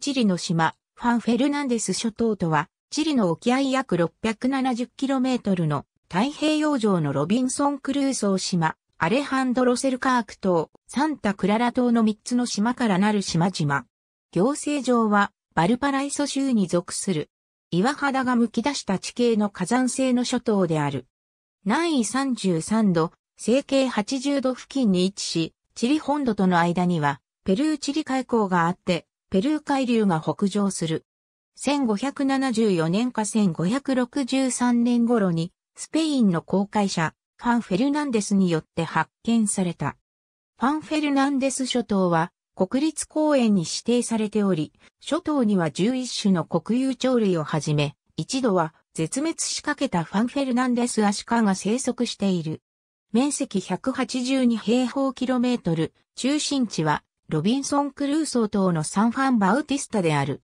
チリの島、ファン・フェルナンデス諸島とは、チリの沖合約 670km の太平洋上のロビンソン・クルーソー島、アレハンド・ロセルカーク島、サンタ・クララ島の3つの島からなる島々。行政上は、バルパライソ州に属する。岩肌が剥き出した地形の火山性の諸島である。南緯33度、西経80度付近に位置し、チリ本土との間には、ペルーチリ海溝があって、ペルー海流が北上する。1574年か1563年頃に、スペインの航海者、ファン・フェルナンデスによって発見された。ファン・フェルナンデス諸島は、国立公園に指定されており、諸島には11種の国有鳥類をはじめ、一度は絶滅しかけたファンフェルナンデスアシカが生息している。面積182平方キロメートル、中心地はロビンソン・クルーソー等のサンファン・バウティスタである。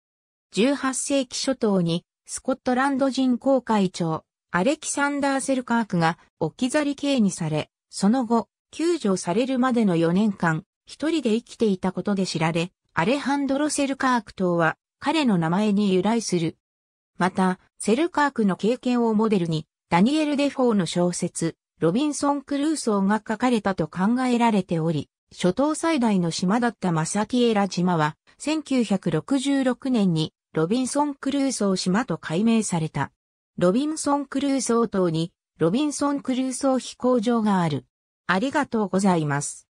18世紀初頭に、スコットランド人公会長、アレキサンダー・セルカークが置き去り刑にされ、その後、救助されるまでの4年間、一人で生きていたことで知られ、アレハンドロ・セルカーク等は、彼の名前に由来する。また、セルカークの経験をモデルに、ダニエル・デフォーの小説、ロビンソン・クルーソーが書かれたと考えられており、諸島最大の島だったマサティエラ島は、1966年にロビンソン・クルーソー島と改名された。ロビンソン・クルーソー島にロビンソン・クルーソー飛行場がある。ありがとうございます。